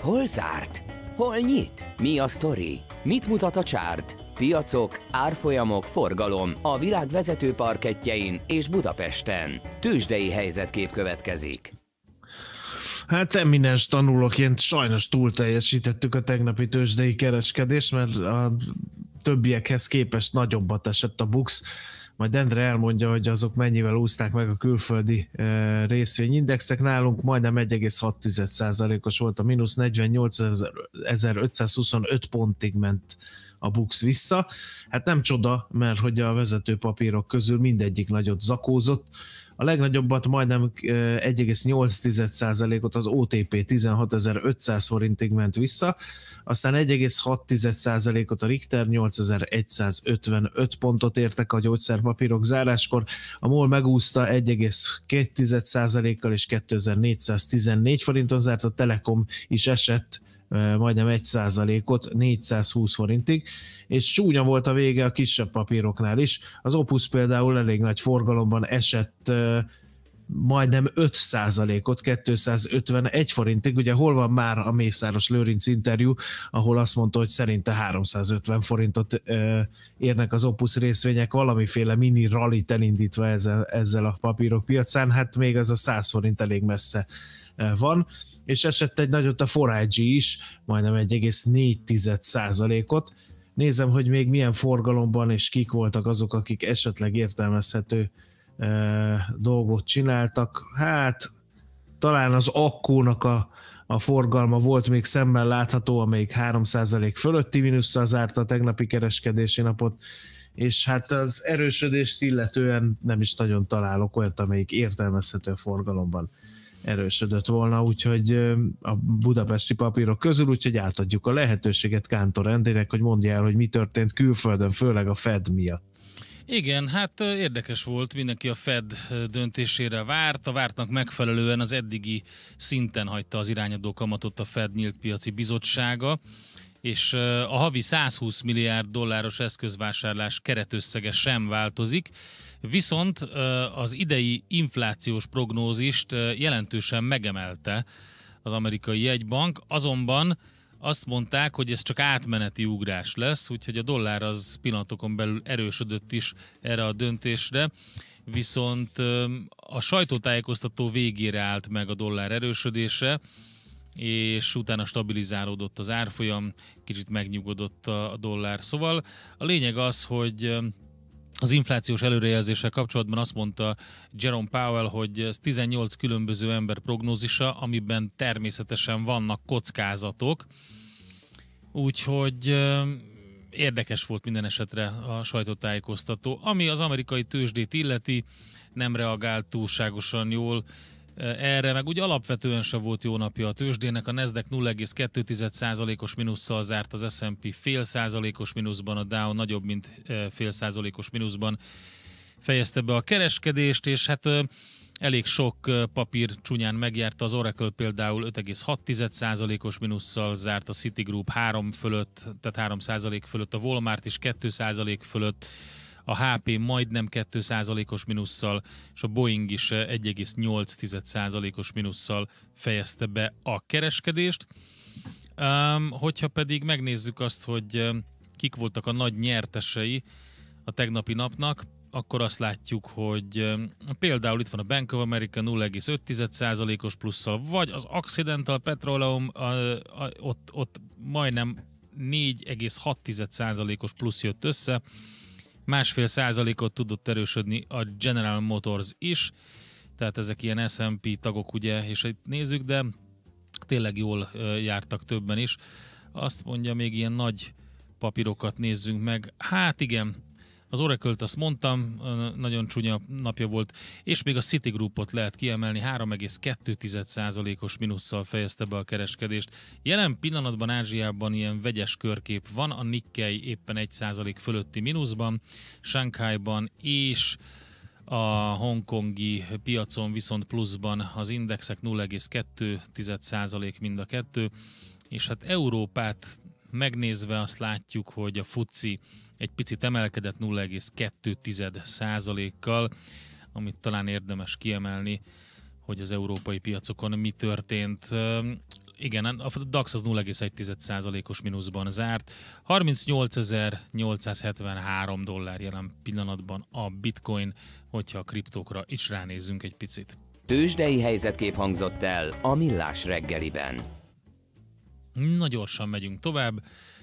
Hol zárt? Hol nyit? Mi a sztori? Mit mutat a csárt? Piacok, árfolyamok, forgalom a világ vezető parketjein és Budapesten. Tősdei helyzetkép következik. Hát nem minden tanulóként sajnos túl teljesítettük a tegnapi tőzsdei kereskedést, mert a többiekhez képest nagyobbat esett a Bux majd Endre elmondja, hogy azok mennyivel úszták meg a külföldi részvényindexek. Nálunk majdnem 1,6%-os volt a mínusz 48.525 pontig ment a Bux vissza. Hát nem csoda, mert hogy a vezető papírok közül mindegyik nagyot zakózott, a legnagyobbat majdnem 1,8%-ot az OTP 16.500 forintig ment vissza, aztán 1,6%-ot a Richter 8155 pontot értek a gyógyszerpapírok záráskor, a MOL megúszta 1,2%-kal és 2414 forinton zárt, a Telekom is esett majdnem 1%-ot 420 forintig, és csúnya volt a vége a kisebb papíroknál is. Az Opus például elég nagy forgalomban esett majdnem 5%-ot, 251 forintig. Ugye hol van már a Mészáros Lőrinc interjú, ahol azt mondta, hogy szerinte 350 forintot érnek az Opus részvények, valamiféle mini rally elindítva ezzel, ezzel a papírok piacán, hát még az a 100 forint elég messze van, és esett egy nagyot a Forágyi is, majdnem 1,4%-ot. Nézem, hogy még milyen forgalomban és kik voltak azok, akik esetleg értelmezhető dolgot csináltak. Hát talán az akkónak a, a forgalma volt még szemben látható, amelyik 3% fölötti mínusszal zárt a tegnapi kereskedési napot, és hát az erősödést illetően nem is nagyon találok olyat, amelyik értelmezhető forgalomban erősödött volna, úgyhogy a budapesti papírok közül, úgyhogy átadjuk a lehetőséget Kántor Endének, hogy mondja el, hogy mi történt külföldön, főleg a Fed miatt. Igen, hát érdekes volt, mindenki a Fed döntésére várt, a vártnak megfelelően az eddigi szinten hagyta az irányadó kamatot a Fed nyílt piaci bizottsága, és a havi 120 milliárd dolláros eszközvásárlás keretösszege sem változik, viszont az idei inflációs prognózist jelentősen megemelte az amerikai jegybank, azonban azt mondták, hogy ez csak átmeneti ugrás lesz, úgyhogy a dollár az pillanatokon belül erősödött is erre a döntésre, viszont a sajtótájékoztató végére állt meg a dollár erősödése, és utána stabilizálódott az árfolyam, kicsit megnyugodott a dollár. Szóval a lényeg az, hogy az inflációs előrejelzéssel kapcsolatban azt mondta Jerome Powell, hogy ez 18 különböző ember prognózisa, amiben természetesen vannak kockázatok. Úgyhogy eh, érdekes volt minden esetre a sajtótájékoztató. Ami az amerikai tőzsdét illeti, nem reagált túlságosan jól erre, meg úgy alapvetően se volt jó napja a tőzsdének. A Nasdaq 0,2%-os minusszal zárt, az S&P fél százalékos mínuszban, a Dow nagyobb, mint fél százalékos mínuszban fejezte be a kereskedést, és hát elég sok papír csúnyán megjárta, az Oracle például 5,6%-os minusszal zárt, a Citigroup 3 fölött, tehát 3% fölött, a Walmart is 2% fölött, a HP majdnem 2%-os minusszal, és a Boeing is 1,8%-os eh, minusszal fejezte be a kereskedést. Um, hogyha pedig megnézzük azt, hogy eh, kik voltak a nagy nyertesei a tegnapi napnak, akkor azt látjuk, hogy eh, például itt van a Bank of America 0,5%-os plusszal, vagy az Occidental Petroleum a, a, ott, ott majdnem 4,6%-os plusz jött össze, másfél százalékot tudott erősödni a General Motors is, tehát ezek ilyen S&P tagok ugye, és itt nézzük, de tényleg jól jártak többen is. Azt mondja, még ilyen nagy papírokat nézzünk meg. Hát igen, az oracle azt mondtam, nagyon csúnya napja volt, és még a Citigroupot lehet kiemelni, 3,2%-os minusszal fejezte be a kereskedést. Jelen pillanatban Ázsiában ilyen vegyes körkép van, a Nikkei éppen 1% fölötti mínuszban, Shanghaiban és a hongkongi piacon viszont pluszban az indexek 0,2% mind a kettő, és hát Európát megnézve azt látjuk, hogy a FUCI egy picit emelkedett 0,2 kal amit talán érdemes kiemelni, hogy az európai piacokon mi történt. Igen, a DAX az 0,1%-os mínuszban zárt. 38.873 dollár jelen pillanatban a bitcoin, hogyha a kriptókra is ránézzünk egy picit. Tőzsdei helyzetkép hangzott el a Millás reggeliben. Na gyorsan megyünk tovább.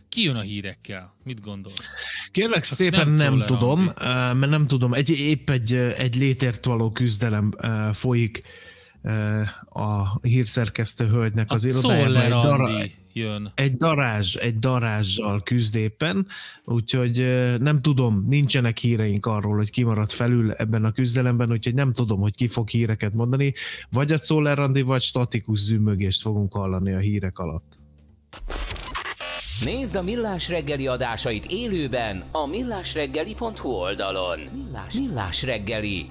Ki jön a hírekkel? Mit gondolsz? Kérlek Csak szépen nem, nem tudom, uh, mert nem tudom, egy, épp egy, eh, egy létért való küzdelem eh, folyik a hírszerkesztő hölgynek az irodájában. Egy, dará- jön. egy darázs, egy darázsal küzd éppen, úgyhogy nem tudom, nincsenek híreink arról, hogy ki maradt felül ebben a küzdelemben, úgyhogy nem tudom, hogy ki fog híreket mondani, vagy a Czoller vagy statikus zümmögést fogunk hallani a hírek alatt. Nézd a Millás reggeli adásait élőben a millásreggeli.hu oldalon. Millás, Millás reggeli